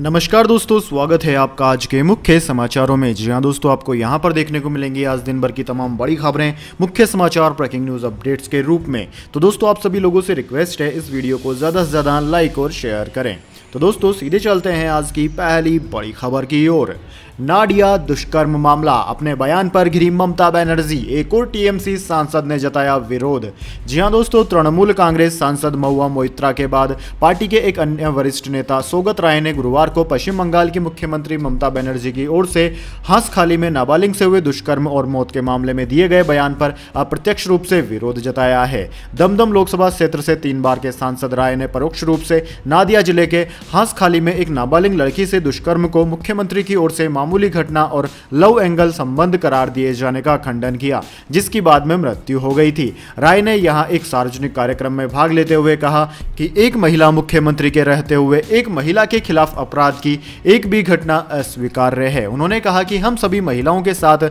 नमस्कार दोस्तों स्वागत है आपका आज के मुख्य समाचारों में जी हाँ दोस्तों आपको यहाँ पर देखने को मिलेंगे आज दिन भर की तमाम बड़ी खबरें मुख्य समाचार ब्रेकिंग न्यूज अपडेट्स के रूप में तो दोस्तों आप सभी लोगों से रिक्वेस्ट है इस वीडियो को ज़्यादा से ज़्यादा लाइक और शेयर करें तो दोस्तों सीधे चलते हैं आज की पहली बड़ी खबर की ओर नाडिया दुष्कर्म मामला अपने बयान पर घिरी ममता बनर्जी एक और टीएमसी सांसद ने जताया विरोध जी हाँ दोस्तों तृणमूल कांग्रेस सांसद महुआ मोहित्रा के बाद पार्टी के एक अन्य वरिष्ठ नेता सोगत राय ने गुरुवार को पश्चिम बंगाल की मुख्यमंत्री ममता बनर्जी की ओर से हंस खाली में नाबालिग से हुए दुष्कर्म और मौत के मामले में दिए गए बयान पर अप्रत्यक्ष रूप से विरोध जताया है दमदम लोकसभा क्षेत्र से तीन बार के सांसद राय ने परोक्ष रूप से नादिया जिले के हंस खाली में एक नाबालिग लड़की से दुष्कर्म को मुख्यमंत्री की ओर से मामूली घटना और लव एंगल संबंध करार दिए जाने का खंडन किया जिसकी बाद में मृत्यु हो गई थी राय ने यहाँ एक सार्वजनिक कार्यक्रम में भाग लेते हुए कहा कि एक महिला मुख्यमंत्री के रहते हुए एक महिला के खिलाफ अपराध की एक भी घटना अस्वीकार्य है उन्होंने कहा कि हम सभी महिलाओं के साथ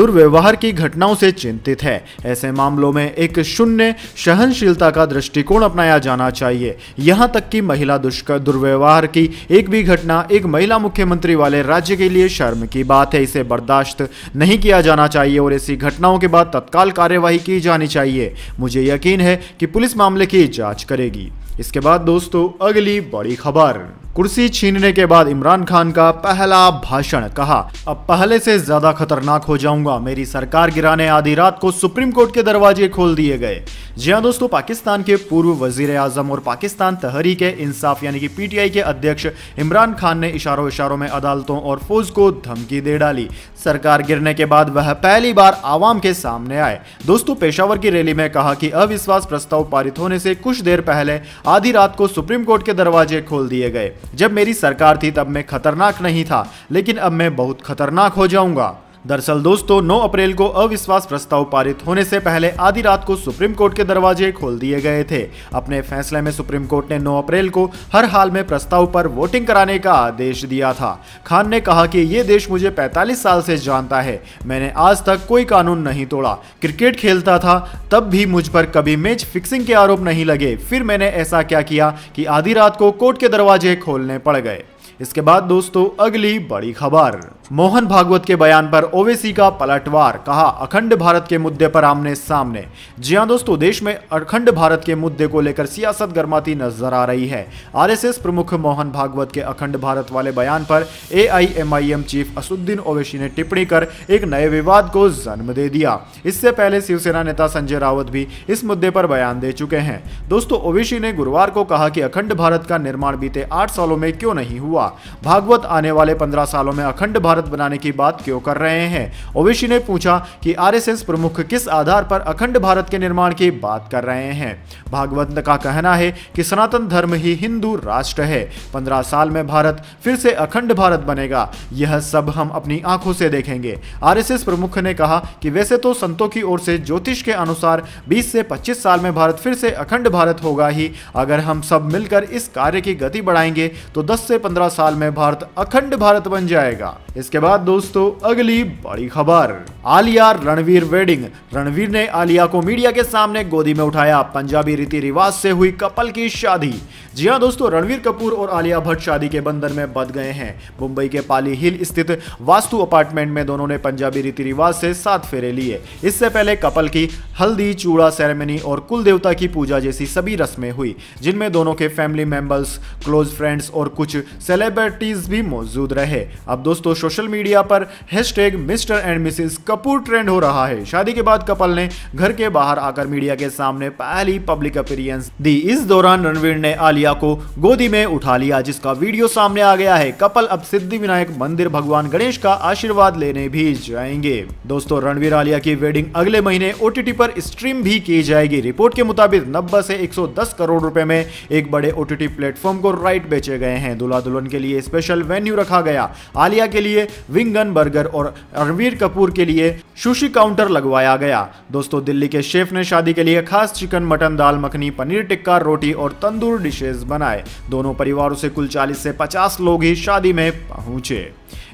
दुर्व्यवहार की घटनाओं से चिंतित है ऐसे मामलों में एक शून्य सहनशीलता का दृष्टिकोण अपनाया जाना चाहिए यहाँ तक कि महिला दुष्कर्म दुर्व्यवहार की एक भी घटना एक महिला मुख्यमंत्री वाले राज्य के लिए शर्म की बात है इसे बर्दाश्त नहीं किया जाना चाहिए और ऐसी घटनाओं के बाद तत्काल कार्यवाही की जानी चाहिए मुझे यकीन है कि पुलिस मामले की जांच करेगी इसके बाद दोस्तों अगली बड़ी खबर कुर्सी छीनने के बाद इमरान खान का पहला भाषण कहा अब पहले से ज्यादा खतरनाक हो जाऊंगा मेरी सरकार गिराने आधी रात को सुप्रीम कोर्ट के दरवाजे खोल दिए गए जी हाँ दोस्तों पाकिस्तान के पूर्व वजीर आजम और पाकिस्तान तहरीक इंसाफ यानी कि पीटीआई के अध्यक्ष इमरान खान ने इशारों इशारों में अदालतों और फौज को धमकी दे डाली सरकार गिरने के बाद वह पहली बार आवाम के सामने आए दोस्तों पेशावर की रैली में कहा कि अविश्वास प्रस्ताव पारित होने से कुछ देर पहले आधी रात को सुप्रीम कोर्ट के दरवाजे खोल दिए गए जब मेरी सरकार थी तब मैं खतरनाक नहीं था लेकिन अब मैं बहुत खतरनाक हो जाऊंगा दरअसल दोस्तों 9 अप्रैल को अविश्वास प्रस्ताव पारित होने से पहले आधी रात को सुप्रीम कोर्ट के दरवाजे खोल दिए गए थे अपने फैसले में सुप्रीम कोर्ट ने 9 अप्रैल को हर हाल में प्रस्ताव पर वोटिंग कराने का आदेश दिया था खान ने कहा कि ये देश मुझे 45 साल से जानता है मैंने आज तक कोई कानून नहीं तोड़ा क्रिकेट खेलता था तब भी मुझ पर कभी मैच फिक्सिंग के आरोप नहीं लगे फिर मैंने ऐसा क्या किया कि आधी रात को कोर्ट के दरवाजे खोलने पड़ गए इसके बाद दोस्तों अगली बड़ी खबर मोहन भागवत के बयान पर ओवेसी का पलटवार कहा अखंड भारत के मुद्दे पर आमने सामने जी हाँ दोस्तों देश में अखंड भारत के मुद्दे को लेकर सियासत गर्माती नजर आ रही है आरएसएस प्रमुख मोहन भागवत के अखंड भारत वाले बयान पर एआईएमआईएम चीफ असुद्दीन ओवैसी ने टिप्पणी कर एक नए विवाद को जन्म दे दिया इससे पहले शिवसेना नेता संजय रावत भी इस मुद्दे पर बयान दे चुके हैं दोस्तों ओवैसी ने गुरुवार को कहा कि अखंड भारत का निर्माण बीते आठ सालों में क्यों नहीं हुआ भागवत आने वाले पंद्रह सालों में अखंड भारत भारत बनाने की बात क्यों कर रहे हैं ओवैसी ने पूछा कि आरएसएस प्रमुख किस आधार पर अखंड भारत के निर्माण की बात कर रहे हैं भागवत का कहना है कि सनातन धर्म ही हिंदू राष्ट्र है पंद्रह साल में भारत फिर से अखंड भारत बनेगा यह सब हम अपनी आंखों से देखेंगे आरएसएस प्रमुख ने कहा कि वैसे तो संतों की ओर से ज्योतिष के अनुसार 20 से 25 साल में भारत फिर से अखंड भारत होगा ही अगर हम सब मिलकर इस कार्य की गति बढ़ाएंगे तो 10 से 15 साल में भारत अखंड भारत बन जाएगा इस इसके बाद दोस्तों अगली बड़ी खबर आलिया रणवीर वेडिंग रणवीर ने आलिया को मीडिया के सामने गोदी में उठाया पंजाबी रीति रिवाज से हुई कपल की शादी जी हाँ दोस्तों रणवीर कपूर और आलिया भट्ट शादी के बंधन में बद गए हैं मुंबई के पाली हिल स्थित वास्तु अपार्टमेंट में दोनों ने पंजाबी रीति रिवाज से सात फेरे लिए इससे पहले कपल की हल्दी चूड़ा सेरेमनी और कुल देवता की पूजा जैसी सभी रस्में हुई जिनमें दोनों के फैमिली मेंबर्स क्लोज फ्रेंड्स और कुछ सेलिब्रिटीज भी मौजूद रहे अब दोस्तों सोशल मीडिया पर hashtag Mr and Mrs Kapoor trend हो रहा है शादी के बाद कपल ने घर के बाहर आकर मीडिया के सामने पहली पब्लिक अपीरियंस दी इस दौरान रणवीर ने आलिया आलिया को गोदी में उठा लिया जिसका वीडियो सामने आ गया है कपल अब सिद्धि विनायक मंदिर भगवान गणेश का आशीर्वाद लेने भी जाएंगे दोस्तों रणवीर आलिया की वेडिंग अगले महीने ओटीटी पर स्ट्रीम भी की जाएगी रिपोर्ट के मुताबिक नब्बे से 110 करोड़ रुपए में एक बड़े ओटीटी प्लेटफॉर्म को राइट बेचे गए हैं दुल्हा दुल्हन के लिए स्पेशल वेन्यू रखा गया आलिया के लिए विंगन बर्गर और रणवीर कपूर के लिए सुशी काउंटर लगवाया गया दोस्तों दिल्ली के शेफ ने शादी के लिए खास चिकन मटन दाल मखनी पनीर टिक्का रोटी और तंदूर डिशेज बनाए दोनों परिवारों से कुल 40 से 50 लोग ही शादी में पहुंचे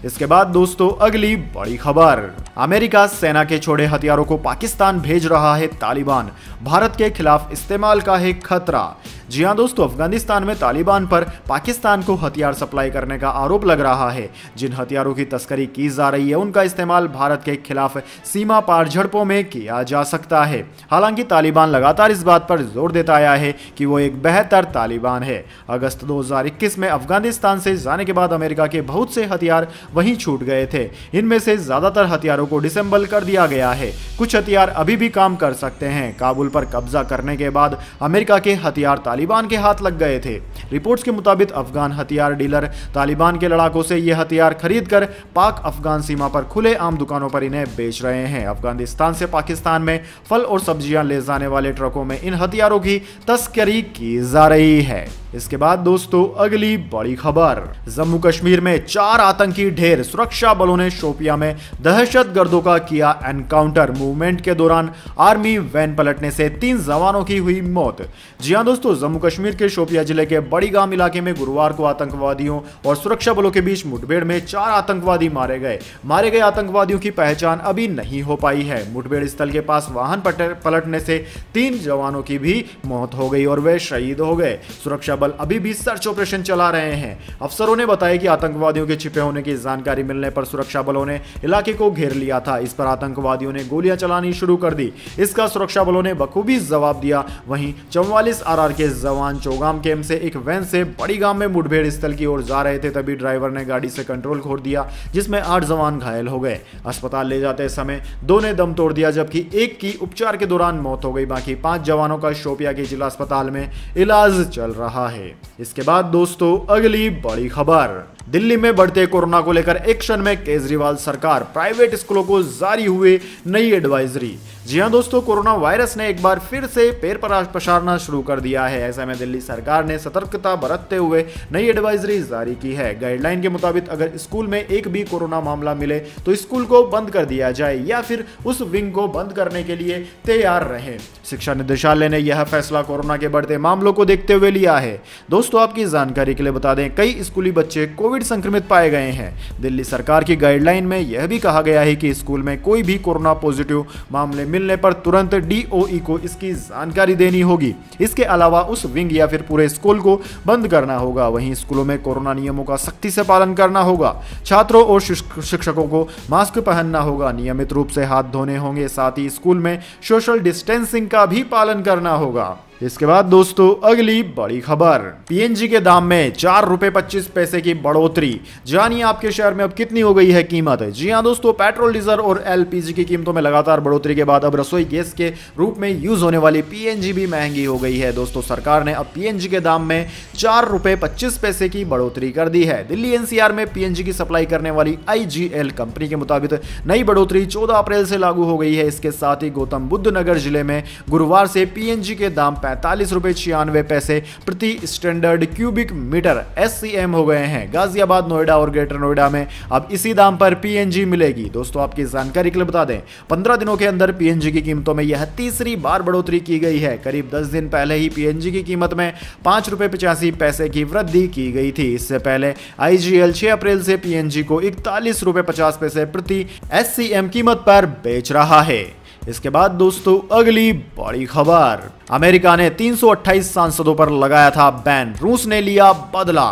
इसके बाद दोस्तों अगली बड़ी खबर अमेरिका सेना के छोड़े हथियारों को पाकिस्तान भेज रहा है तालिबान भारत के खिलाफ इस्तेमाल का है खतरा जी हाँ दोस्तों अफगानिस्तान में तालिबान पर पाकिस्तान को हथियार सप्लाई करने का आरोप लग रहा है जिन हथियारों की तस्करी की जा रही है उनका इस्तेमाल भारत के खिलाफ सीमा पार झड़पों में किया जा सकता है हालांकि तालिबान लगातार इस बात पर जोर देता आया है कि वो एक बेहतर तालिबान है अगस्त 2021 में अफगानिस्तान से जाने के बाद अमेरिका के बहुत से हथियार वहीं छूट गए थे इनमें से ज़्यादातर हथियारों को डिसम्बल कर दिया गया है कुछ हथियार अभी भी काम कर सकते हैं काबुल पर कब्जा करने के बाद अमेरिका के हथियार तालिबान के हाथ लग गए थे रिपोर्ट्स के मुताबिक अफगान हथियार डीलर तालिबान के लड़ाकों से ये हथियार खरीद कर पाक अफगान सीमा पर खुले आम दुकानों पर इन्हें बेच रहे हैं अफगानिस्तान से पाकिस्तान में फल और सब्जियां ले जाने वाले ट्रकों में इन हथियारों की तस्करी की जा रही है इसके बाद दोस्तों अगली बड़ी खबर जम्मू कश्मीर में चार आतंकी ढेर सुरक्षा बलों ने शोपिया में दहशत गर्दों का किया एनकाउंटर मूवमेंट के दौरान आर्मी वैन पलटने से तीन जवानों की हुई मौत जी हाँ दोस्तों जम्मू कश्मीर के शोपिया जिले के बड़ी गांव इलाके में गुरुवार को आतंकवादियों और सुरक्षा बलों के बीच मुठभेड़ में चार आतंकवादी मारे गए मारे गए आतंकवादियों की पहचान अभी नहीं हो पाई है मुठभेड़ स्थल के पास वाहन पलटने से तीन जवानों की भी मौत हो गई और वे शहीद हो गए सुरक्षा बल बल अभी भी सर्च ऑपरेशन चला रहे हैं अफसरों ने बताया कि आतंकवादियों के छिपे होने की जानकारी मिलने पर सुरक्षा बलों ने इलाके को घेर लिया था इस पर आतंकवादियों ने गोलियां चलानी शुरू कर दी इसका सुरक्षा बलों ने बखूबी जवाब दिया वहीं चौवालीस आर के जवान चौगाम कैम्प से एक वैन से बड़ी गांव में मुठभेड़ स्थल की ओर जा रहे थे तभी ड्राइवर ने गाड़ी से कंट्रोल खोल दिया जिसमें आठ जवान घायल हो गए अस्पताल ले जाते समय दो ने दम तोड़ दिया जबकि एक की उपचार के दौरान मौत हो गई बाकी पांच जवानों का शोपिया के जिला अस्पताल में इलाज चल रहा है इसके बाद दोस्तों अगली बड़ी खबर दिल्ली में बढ़ते कोरोना को लेकर एक्शन में केजरीवाल सरकार प्राइवेट स्कूलों को जारी हुए नई एडवाइजरी जी हाँ दोस्तों कोरोना वायरस ने एक बार फिर से पेड़ पर पसारना शुरू कर दिया है ऐसे में दिल्ली सरकार ने सतर्कता बरतते हुए नई एडवाइजरी जारी की है गाइडलाइन के मुताबिक अगर स्कूल में एक भी कोरोना मामला मिले तो स्कूल को बंद कर दिया जाए या फिर उस विंग को बंद करने के लिए तैयार रहे शिक्षा निदेशालय ने यह फैसला कोरोना के बढ़ते मामलों को देखते हुए लिया है दोस्तों आपकी जानकारी के लिए बता दें कई स्कूली बच्चे कोविड कोविड संक्रमित पाए गए हैं दिल्ली सरकार की गाइडलाइन में यह भी कहा गया है कि स्कूल में कोई भी कोरोना पॉजिटिव मामले मिलने पर तुरंत डीओई e को इसकी जानकारी देनी होगी इसके अलावा उस विंग या फिर पूरे स्कूल को बंद करना होगा वहीं स्कूलों में कोरोना नियमों का सख्ती से पालन करना होगा छात्रों और शिक्षकों को मास्क पहनना होगा नियमित रूप से हाथ धोने होंगे साथ ही स्कूल में सोशल डिस्टेंसिंग का भी पालन करना होगा इसके बाद दोस्तों अगली बड़ी खबर पीएनजी के दाम में चार रुपए पच्चीस पैसे की बढ़ोतरी जानिए आपके शहर में अब कितनी हो गई है कीमत है जी हाँ दोस्तों पेट्रोल डीजल और एलपीजी की कीमतों में लगातार बढ़ोतरी के बाद अब रसोई गैस के रूप में यूज होने वाली पीएनजी भी महंगी हो गई है दोस्तों सरकार ने अब पी के दाम में चार रुपए पच्चीस पैसे की बढ़ोतरी कर दी है दिल्ली एनसीआर में पीएनजी की सप्लाई करने वाली आई कंपनी के मुताबिक नई बढ़ोतरी चौदह अप्रैल से लागू हो गई है इसके साथ ही गौतम बुद्ध नगर जिले में गुरुवार से पीएनजी के दाम पैंतालीस रुपए छियानवे पैसे प्रति स्टैंडर्ड क्यूबिक मीटर एस हो गए हैं गाजियाबाद नोएडा और ग्रेटर नोएडा में अब इसी दाम पर पीएनजी मिलेगी दोस्तों आपकी जानकारी के लिए बता दें पंद्रह दिनों के अंदर पीएनजी की कीमतों में यह तीसरी बार बढ़ोतरी की गई है करीब दस दिन पहले ही पीएनजी की कीमत में पांच रुपए पचासी पैसे की वृद्धि की गई थी इससे पहले आईजीएल जी छह अप्रैल से पीएनजी को इकतालीस रुपए पचास पैसे प्रति एस कीमत पर बेच रहा है इसके बाद दोस्तों अगली बड़ी खबर अमेरिका ने 328 सांसदों पर लगाया था बैन रूस ने लिया बदला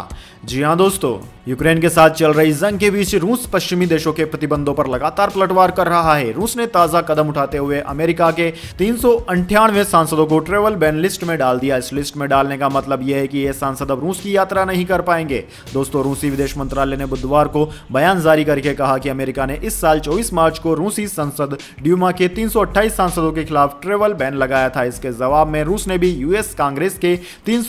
जी हाँ दोस्तों यूक्रेन के साथ चल रही जंग के बीच रूस पश्चिमी देशों के प्रतिबंधों पर लगातार पलटवार कर रहा है रूस ने ताजा कदम उठाते हुए अमेरिका के तीन सांसदों को ट्रेवल बैन लिस्ट में डाल दिया इस लिस्ट में डालने का मतलब यह है कि ये सांसद अब रूस की यात्रा नहीं कर पाएंगे दोस्तों रूसी विदेश मंत्रालय ने बुधवार को बयान जारी करके कहा कि अमेरिका ने इस साल चौबीस मार्च को रूसी संसद ड्यूमा के तीन सांसदों के खिलाफ ट्रेवल बैन लगाया था इसके जवाब में रूस ने भी यूएस कांग्रेस के तीन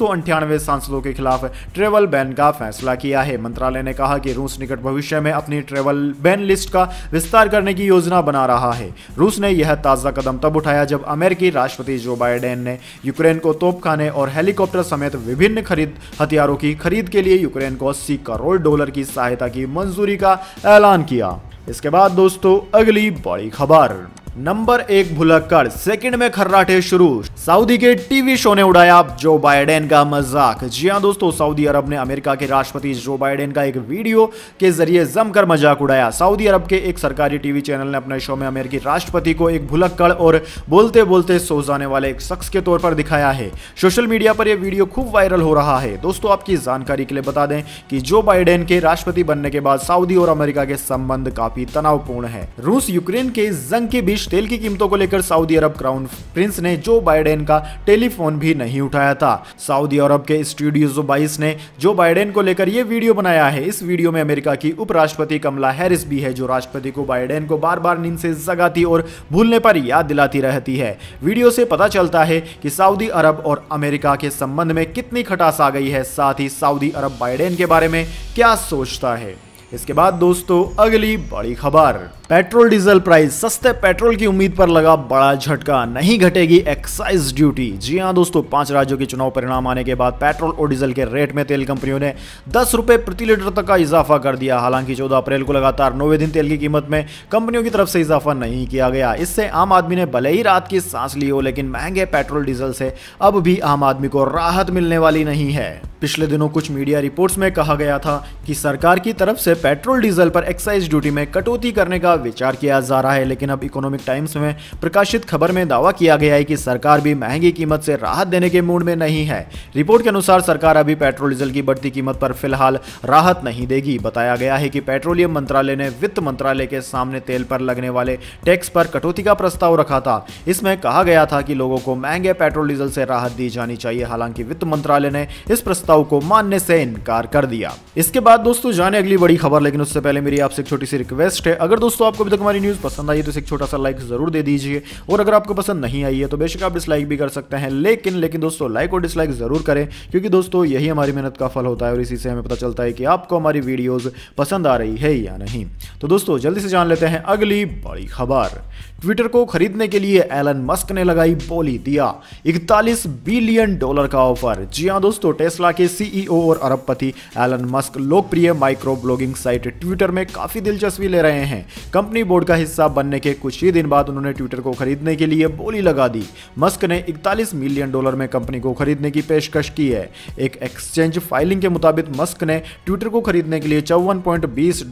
सांसदों के खिलाफ ट्रेवल बैन का फैसला किया है मंत्रालय ने कहा कि रूस निकट भविष्य में अपनी ट्रेवल बैन लिस्ट का विस्तार करने की योजना बना रहा है रूस ने यह ताज़ा कदम तब उठाया जब अमेरिकी राष्ट्रपति जो बाइडेन ने यूक्रेन को तोपखाने और हेलीकॉप्टर समेत विभिन्न खरीद हथियारों की खरीद के लिए यूक्रेन को अस्सी करोड़ डॉलर की सहायता की मंजूरी का ऐलान किया इसके बाद दोस्तों अगली बड़ी खबर नंबर एक भुलक्कड़ सेकंड में खर्राटे शुरू सऊदी के टीवी शो ने उड़ाया जो बाइडेन का मजाक जी हाँ दोस्तों सऊदी अरब ने अमेरिका के राष्ट्रपति जो बाइडेन का एक वीडियो के जरिए जमकर मजाक उड़ाया सऊदी अरब के एक सरकारी टीवी चैनल ने अपने शो में अमेरिकी राष्ट्रपति को एक भुलक्कड़ और बोलते बोलते सो जाने वाले एक शख्स के तौर पर दिखाया है सोशल मीडिया पर यह वीडियो खूब वायरल हो रहा है दोस्तों आपकी जानकारी के लिए बता दें कि जो बाइडेन के राष्ट्रपति बनने के बाद सऊदी और अमेरिका के संबंध काफी तनावपूर्ण है रूस यूक्रेन के जंग के बीच कुछ तेल की कीमतों को लेकर सऊदी अरब क्राउन प्रिंस ने जो बाइडेन का टेलीफोन भी नहीं उठाया था सऊदी अरब के स्टूडियो बाईस ने जो बाइडेन को लेकर यह वीडियो बनाया है इस वीडियो में अमेरिका की उपराष्ट्रपति कमला हैरिस भी है जो राष्ट्रपति को बाइडेन को बार बार नींद से जगाती और भूलने पर याद दिलाती रहती है वीडियो से पता चलता है कि सऊदी अरब और अमेरिका के संबंध में कितनी खटास आ गई है साथ ही सऊदी अरब बाइडेन के बारे में क्या सोचता है इसके बाद दोस्तों अगली बड़ी खबर पेट्रोल डीजल प्राइस सस्ते पेट्रोल की उम्मीद पर लगा बड़ा झटका नहीं घटेगी एक्साइज ड्यूटी जी हाँ दोस्तों पांच राज्यों के चुनाव परिणाम आने के बाद पेट्रोल और डीजल के रेट में तेल कंपनियों ने दस रुपए प्रति लीटर तक का इजाफा कर दिया हालांकि चौदह अप्रैल को लगातार नौवे दिन तेल की कीमत में कंपनियों की तरफ से इजाफा नहीं किया गया इससे आम आदमी ने भले ही रात की सांस ली हो लेकिन महंगे पेट्रोल डीजल से अब भी आम आदमी को राहत मिलने वाली नहीं है पिछले दिनों कुछ मीडिया रिपोर्ट्स में कहा गया था कि सरकार की तरफ से पेट्रोल डीजल पर एक्साइज ड्यूटी में कटौती करने का विचार किया जा रहा है लेकिन अब इकोनॉमिक टाइम्स में प्रकाशित खबर में दावा किया गया है कि सरकार भी महंगी कीमत से राहत देने के मूड में नहीं है रिपोर्ट के अनुसार सरकार अभी पेट्रोल डीजल की बढ़ती कीमत पर फिलहाल राहत नहीं देगी बताया गया है कि पेट्रोलियम मंत्रालय ने वित्त मंत्रालय के सामने तेल पर लगने वाले टैक्स पर कटौती का प्रस्ताव रखा था इसमें कहा गया था कि लोगों को महंगे पेट्रोल डीजल से राहत दी जानी चाहिए हालांकि वित्त मंत्रालय ने इस प्रस्ताव को मानने से इनकार कर दिया इसके बाद दोस्तों जाने अगली बड़ी खबर पर लेकिन उससे पहले मेरी आपसे एक छोटी सी रिक्वेस्ट है अगर दोस्तों आपको अभी तक हमारी न्यूज़ पसंद आई है तो इसे एक छोटा सा लाइक जरूर दे दीजिए और अगर आपको पसंद नहीं आई है तो बेशक आप डिसलाइक भी कर सकते हैं लेकिन लेकिन दोस्तों लाइक और डिसलाइक ज़रूर करें क्योंकि दोस्तों यही हमारी मेहनत का फल होता है और इसी से हमें पता चलता है कि आपको हमारी वीडियोज़ पसंद आ रही है या नहीं तो दोस्तों जल्दी से जान लेते हैं अगली बड़ी खबर ट्विटर को खरीदने के लिए एलन मस्क ने लगाई बोली दिया 41 बिलियन डॉलर का ऑफर जी हाँ दोस्तों टेस्ला के सीईओ और अरबपति एलन मस्क लोकप्रिय माइक्रो ब्लॉगिंग साइट ट्विटर में काफी दिलचस्पी ले रहे हैं कंपनी बोर्ड का हिस्सा बनने के कुछ ही दिन बाद उन्होंने ट्विटर को खरीदने के लिए बोली लगा दी मस्क ने इकतालीस मिलियन डॉलर में कंपनी को खरीदने की पेशकश की है एक एक्सचेंज फाइलिंग के मुताबिक मस्क ने ट्विटर को खरीदने के लिए चौवन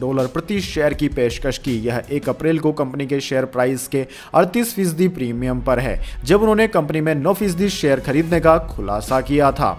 डॉलर प्रति शेयर की पेशकश की यह एक अप्रैल को कंपनी के शेयर प्राइस के अड़तीस फीसदी प्रीमियम पर है जब उन्होंने कंपनी में नौ फीसदी शेयर खरीदने का खुलासा किया था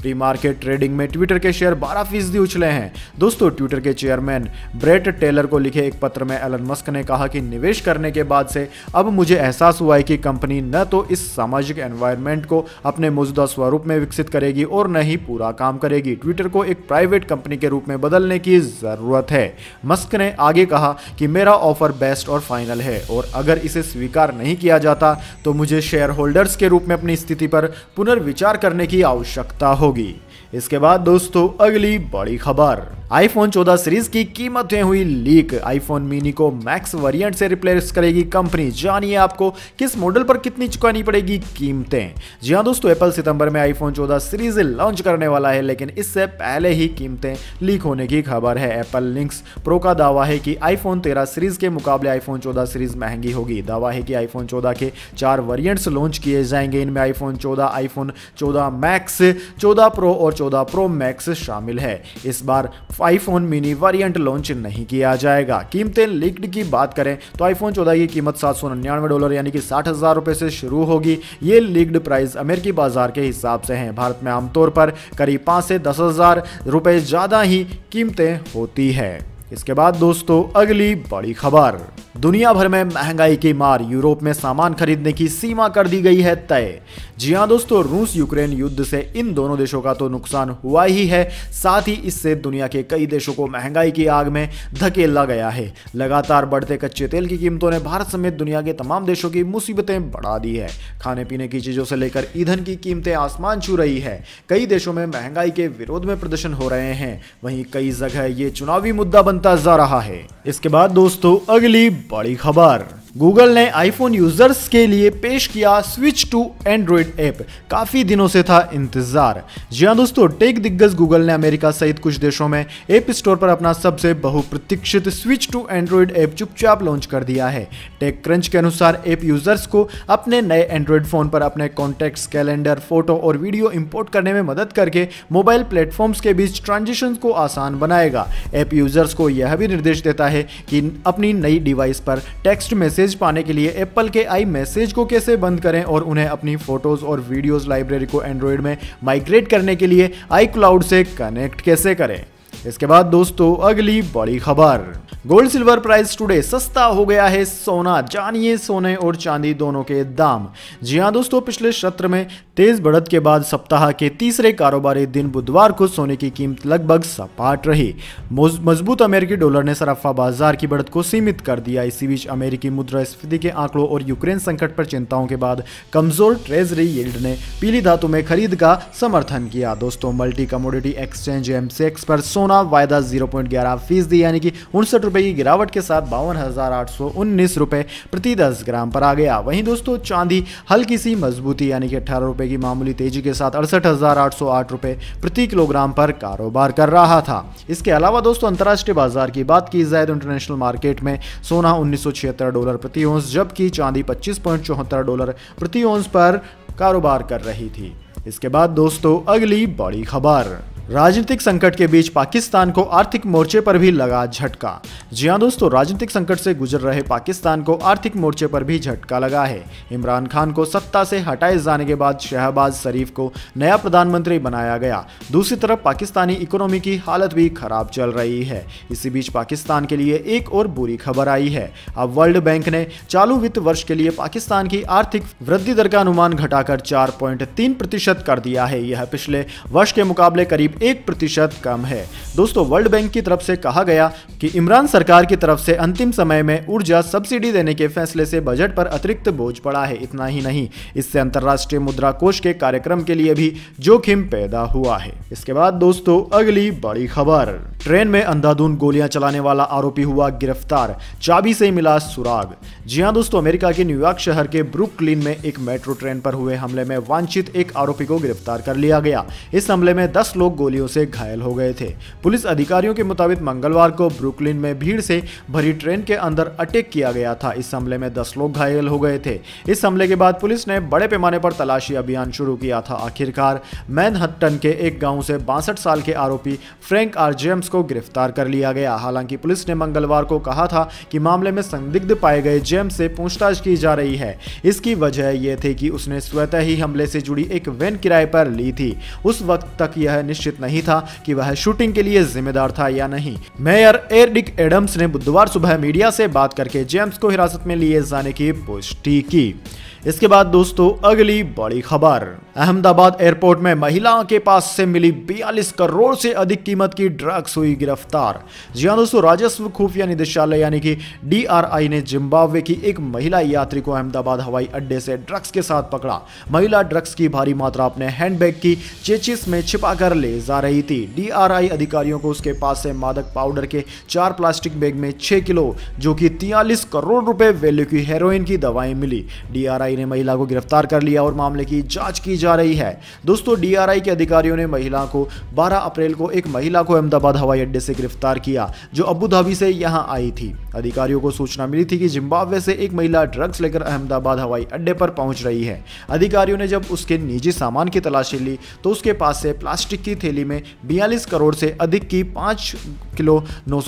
प्री मार्केट ट्रेडिंग में ट्विटर के शेयर बारह फीसदी उछले हैं दोस्तों ट्विटर के चेयरमैन ब्रेट टेलर को लिखे एक पत्र में एलन मस्क ने कहा कि निवेश करने के बाद से अब मुझे एहसास हुआ है कि कंपनी न तो इस सामाजिक एनवायरमेंट को अपने मौजूदा स्वरूप में विकसित करेगी और न ही पूरा काम करेगी ट्विटर को एक प्राइवेट कंपनी के रूप में बदलने की ज़रूरत है मस्क ने आगे कहा कि मेरा ऑफर बेस्ट और फाइनल है और अगर इसे स्वीकार नहीं किया जाता तो मुझे शेयर होल्डर्स के रूप में अपनी स्थिति पर पुनर्विचार करने की आवश्यकता होगी इसके बाद दोस्तों अगली बड़ी खबर आईफोन 14 सीरीज की कीमतें हुई लीक आईफोन मिनी को मैक्स वेरिएंट से रिप्लेस करेगी कंपनी जानिए आपको किस मॉडल पर कितनी चुकानी पड़ेगी कीमतें जी हाँ दोस्तों एप्पल सितंबर में आईफोन 14 सीरीज लॉन्च करने वाला है लेकिन इससे पहले ही कीमतें लीक होने की खबर है एप्पल लिंक्स प्रो का दावा है कि आईफोन तेरह सीरीज के मुकाबले आईफोन चौदह सीरीज महंगी होगी दावा है कि आईफोन चौदह के चार वेरियंट्स लॉन्च किए जाएंगे इनमें आईफोन चौदह आईफोन चौदह मैक्स चौदह प्रो और 14 प्रो मैक्स शामिल है इस बार आईफोन मिनी वेरिएंट लॉन्च नहीं किया जाएगा कीमतें लिक्ड की बात करें तो आईफोन 14 की कीमत सात सौ निन्यानवे डॉलर यानी कि साठ हज़ार रुपये से शुरू होगी ये लिक्ड प्राइस अमेरिकी बाजार के हिसाब से है भारत में आमतौर पर करीब पाँच से दस हज़ार रुपये ज़्यादा ही कीमतें होती है इसके बाद दोस्तों अगली बड़ी खबर दुनिया भर में महंगाई की मार यूरोप में सामान खरीदने की सीमा कर दी गई है तय जी हाँ दोस्तों रूस यूक्रेन युद्ध से इन दोनों देशों का तो नुकसान हुआ ही है साथ ही इससे दुनिया के कई देशों को महंगाई की आग में धकेला गया है लगातार बढ़ते कच्चे तेल की कीमतों ने भारत समेत दुनिया के तमाम देशों की मुसीबतें बढ़ा दी है खाने पीने की चीजों से लेकर ईंधन की कीमतें आसमान छू रही है कई देशों में महंगाई के विरोध में प्रदर्शन हो रहे हैं वहीं कई जगह ये चुनावी मुद्दा बन बनता जा रहा है इसके बाद दोस्तों अगली बड़ी खबर गूगल ने आईफोन यूजर्स के लिए पेश किया स्विच टू एंड्रॉयड ऐप काफ़ी दिनों से था इंतज़ार जी हाँ दोस्तों टेक दिग्गज गूगल ने अमेरिका सहित कुछ देशों में ऐप स्टोर पर अपना सबसे बहुप्रतीक्षित स्विच टू एंड्रॉयड ऐप चुपचाप लॉन्च कर दिया है टेक क्रंच के अनुसार ऐप यूजर्स को अपने नए एंड्रॉयड फ़ोन पर अपने कॉन्टैक्ट्स कैलेंडर फोटो और वीडियो इंपोर्ट करने में मदद करके मोबाइल प्लेटफॉर्म्स के बीच ट्रांजेक्शन को आसान बनाएगा ऐप यूजर्स को यह भी निर्देश देता है कि अपनी नई डिवाइस पर टेक्स्ट मैसेज मैसेज पाने के लिए एप्पल के आई मैसेज को कैसे बंद करें और उन्हें अपनी फोटोज और वीडियोज लाइब्रेरी को एंड्रॉयड में माइग्रेट करने के लिए आई क्लाउड से कनेक्ट कैसे करें इसके बाद दोस्तों अगली बड़ी खबर गोल्ड सिल्वर प्राइस टुडे सस्ता हो गया है सोना जानिए सोने और चांदी दोनों के दाम जी हाँ दोस्तों पिछले सत्र में तेज बढ़त के बाद सप्ताह के तीसरे कारोबारी दिन बुधवार को सोने की कीमत लगभग सपाट रही मजबूत अमेरिकी डॉलर ने सराफा बाजार की बढ़त को सीमित कर दिया इसी बीच अमेरिकी मुद्रास्फीति के आंकड़ों और यूक्रेन संकट पर चिंताओं के बाद कमजोर ट्रेजरी यील्ड ने पीली धातु में खरीद का समर्थन किया दोस्तों मल्टी कमोडिटी एक्सचेंज एमसेक्स पर सोना वायदा जीरो पॉइंट ग्यारह फीसदी यानी कि उनसठ रुपए की गिरावट के साथ बावन हजार रुपए प्रति 10 ग्राम पर आ गया वहीं दोस्तों चांदी हल्की सी मजबूती यानी कि अठारह रुपए की मामूली तेजी के साथ अड़सठ हजार रुपए प्रति किलोग्राम पर कारोबार कर रहा था इसके अलावा दोस्तों अंतर्राष्ट्रीय बाजार की बात की जाए तो इंटरनेशनल मार्केट में सोना उन्नीस डॉलर प्रति ओंस जबकि चांदी पच्चीस डॉलर प्रति ओंस पर कारोबार कर रही थी इसके बाद दोस्तों अगली बड़ी खबर राजनीतिक संकट के बीच पाकिस्तान को आर्थिक मोर्चे पर भी लगा झटका जी हाँ दोस्तों राजनीतिक संकट से गुजर रहे पाकिस्तान को आर्थिक मोर्चे पर भी झटका लगा है इमरान खान को सत्ता से हटाए जाने के बाद शहबाज शरीफ को नया प्रधानमंत्री बनाया गया दूसरी तरफ पाकिस्तानी इकोनॉमी की हालत भी खराब चल रही है इसी बीच पाकिस्तान के लिए एक और बुरी खबर आई है अब वर्ल्ड बैंक ने चालू वित्त वर्ष के लिए पाकिस्तान की आर्थिक वृद्धि दर का अनुमान घटाकर चार प्रतिशत कर दिया है यह पिछले वर्ष के मुकाबले करीब एक प्रतिशत कम है दोस्तों वर्ल्ड बैंक की तरफ से कहा गया कि इमरान सरकार की तरफ से अंतिम समय में ऊर्जा सब्सिडी देने के फैसले से बजट पर अतिरिक्त बोझ पड़ा है इतना ही नहीं इससे अंतर्राष्ट्रीय मुद्रा कोष के कार्यक्रम के लिए भी जोखिम पैदा हुआ है इसके बाद दोस्तों अगली बड़ी खबर ट्रेन में अंधाधुन गोलियां चलाने वाला आरोपी हुआ गिरफ्तार चाबी से मिला सुराग जी हाँ दोस्तों अमेरिका के न्यूयॉर्क शहर के ब्रुकलिन में एक मेट्रो ट्रेन पर हुए हमले में वांछित एक आरोपी को गिरफ्तार कर लिया गया इस हमले में दस लोग गोलियों से घायल हो गए थे पुलिस अधिकारियों के मुताबिक मंगलवार को ब्रुकलिन में भीड़ से भरी ट्रेन के अंदर अटैक किया गया था इस हमले में दस लोग घायल हो गए थे इस हमले के बाद पुलिस ने बड़े पैमाने पर तलाशी अभियान शुरू किया था आखिरकार मैनहट्टन के एक गाँव से बासठ साल के आरोपी फ्रैंक आर जेम्स को गिरफ्तार कर लिया गया हालांकि पुलिस ने मंगलवार को कहा था कि मामले में संदिग्ध पाए गए जेम्स से पूछताछ की जा रही है इसकी वजह यह थी कि उसने स्वतः ही हमले से जुड़ी एक वैन किराए पर ली थी उस वक्त तक यह निश्चित निश्चित नहीं था कि वह शूटिंग के लिए जिम्मेदार था या नहीं मेयर एरडिक एडम्स ने बुधवार सुबह मीडिया से बात करके जेम्स को हिरासत में लिए जाने की पुष्टि की इसके बाद दोस्तों अगली बड़ी खबर अहमदाबाद एयरपोर्ट में महिलाओं के पास से मिली 42 करोड़ से अधिक कीमत की ड्रग्स हुई गिरफ्तार जी हाँ दोस्तों राजस्व खुफिया निदेशालय यानी कि डीआरआई ने जिम्बाब्वे की एक महिला यात्री को अहमदाबाद हवाई अड्डे से ड्रग्स के साथ पकड़ा महिला ड्रग्स की भारी मात्रा अपने हैंडबैग की चेचिस में छिपा कर ले जा रही थी डी अधिकारियों को उसके पास से मादक पाउडर के चार प्लास्टिक बैग में छह किलो जो की तियालीस करोड़ रुपए वैल्यू की हेरोइन की दवाएं मिली डी डीआरआई ने महिला को गिरफ्तार कर लिया और मामले की जांच की जा रही है दोस्तों डीआरआई के अधिकारियों ने महिला को 12 अप्रैल को एक महिला को अहमदाबाद हवाई अड्डे से गिरफ्तार किया जो अबू धाबी से यहां आई थी अधिकारियों को सूचना मिली थी कि जिम्बाब्वे से एक महिला ड्रग्स लेकर अहमदाबाद हवाई अड्डे पर पहुंच रही है अधिकारियों ने जब उसके निजी सामान की तलाशी ली तो उसके पास से प्लास्टिक की थैली में बयालीस करोड़ से अधिक की पाँच किलो नौ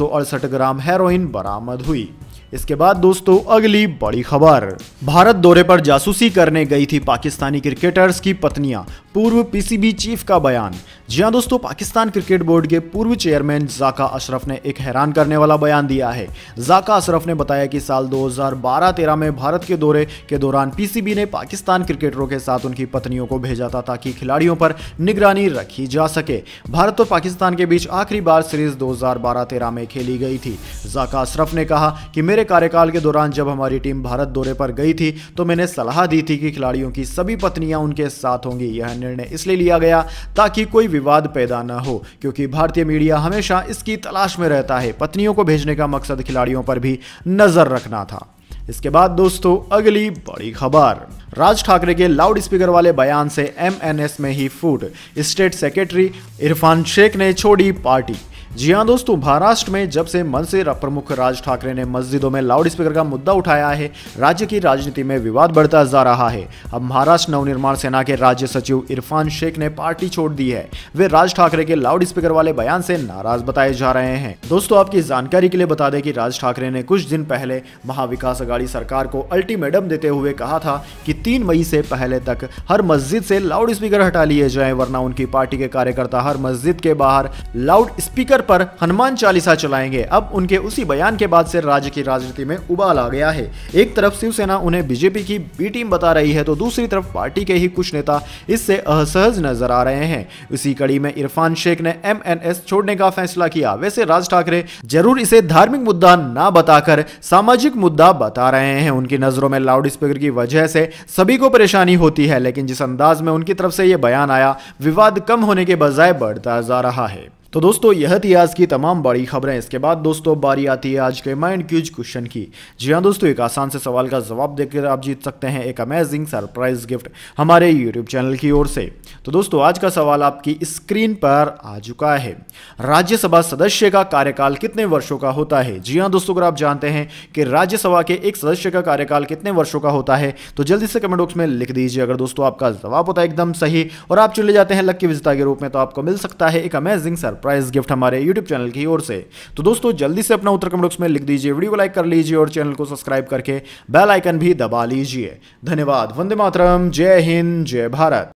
ग्राम हेरोइन बरामद हुई इसके बाद दोस्तों अगली बड़ी खबर भारत दौरे पर जासूसी करने गई थी पाकिस्तानी क्रिकेटर्स की पत्नियां पूर्व पीसीबी चीफ का बयान जी हाँ दोस्तों पाकिस्तान क्रिकेट बोर्ड के पूर्व चेयरमैन जाका अशरफ ने एक हैरान करने वाला बयान दिया है जाका अशरफ ने बताया कि साल 2012-13 में भारत के दौरे के दौरान पीसीबी ने पाकिस्तान क्रिकेटरों के साथ उनकी पत्नियों को भेजा था ताकि खिलाड़ियों पर निगरानी रखी जा सके भारत और पाकिस्तान के बीच आखिरी बार सीरीज दो हजार में खेली गई थी जाका अशरफ ने कहा कि मेरे कार्यकाल के दौरान जब हमारी टीम भारत दौरे पर गई थी तो मैंने सलाह दी थी कि खिलाड़ियों की सभी पत्नियां उनके साथ होंगी यह निर्णय इसलिए लिया गया ताकि कोई विवाद पैदा न हो क्योंकि भारतीय मीडिया हमेशा इसकी तलाश में रहता है पत्नियों को भेजने का मकसद खिलाड़ियों पर भी नजर रखना था इसके बाद दोस्तों अगली बड़ी खबर राज ठाकरे के लाउड स्पीकर वाले बयान से एमएनएस में ही फूट स्टेट सेक्रेटरी इरफान शेख ने छोड़ी पार्टी जी हाँ दोस्तों महाराष्ट्र में जब से से प्रमुख राज ठाकरे ने मस्जिदों में लाउड स्पीकर का मुद्दा उठाया है राज्य की राजनीति में विवाद बढ़ता जा रहा है अब महाराष्ट्र नवनिर्माण सेना के राज्य सचिव इरफान शेख ने पार्टी छोड़ दी है वे राज ठाकरे के लाउड स्पीकर वाले बयान से नाराज बताए जा रहे हैं दोस्तों आपकी जानकारी के लिए बता दें कि राज ठाकरे ने कुछ दिन पहले महाविकास अघाड़ी सरकार को अल्टीमेटम देते हुए कहा था कि तीन मई से पहले तक हर मस्जिद से लाउड स्पीकर हटा लिए जाए वरना उनकी पार्टी के कार्यकर्ता हर मस्जिद के बाहर लाउड स्पीकर पर हनुमान चालीसा चलाएंगे अब उनके उसी बयान के बाद से राज्य की राजनीति में उबाल आ गया है एक तरफ शिवसेना उन्हें बीजेपी की बी टीम बता रही है तो दूसरी तरफ पार्टी के ही कुछ नेता इससे असहज नजर आ रहे हैं इसी कड़ी में इरफान शेख ने एम छोड़ने का फैसला किया वैसे राज ठाकरे जरूर इसे धार्मिक मुद्दा ना बताकर सामाजिक मुद्दा बता रहे हैं उनकी नजरों में लाउड स्पीकर की वजह से सभी को परेशानी होती है लेकिन जिस अंदाज में उनकी तरफ से यह बयान आया विवाद कम होने के बजाय बढ़ता जा रहा है तो दोस्तों यह थी आज की तमाम बड़ी खबरें इसके बाद दोस्तों बारी आती है आज के माइंड क्यूज क्वेश्चन की जी हाँ दोस्तों एक आसान से सवाल का जवाब देकर आप जीत सकते हैं एक अमेजिंग सरप्राइज गिफ्ट हमारे यूट्यूब चैनल की ओर से तो दोस्तों आज का सवाल आपकी स्क्रीन पर आ चुका है राज्यसभा सदस्य का कार्यकाल कितने वर्षों का होता है जी हाँ दोस्तों अगर आप जानते हैं कि राज्यसभा के एक सदस्य का कार्यकाल कितने वर्षों का होता है तो जल्दी से कमेंट बॉक्स में लिख दीजिए अगर दोस्तों आपका जवाब होता है एकदम सही और आप चले जाते हैं लक्की विजेता के रूप में तो आपको मिल सकता है एक अमेजिंग सरप्राइज सरप्राइज गिफ्ट हमारे यूट्यूब चैनल की ओर से तो दोस्तों जल्दी से अपना उत्तर कमेंट बॉक्स में लिख दीजिए वीडियो को लाइक कर लीजिए और चैनल को सब्सक्राइब करके बेल आइकन भी दबा लीजिए धन्यवाद वंदे मातरम जय हिंद जय भारत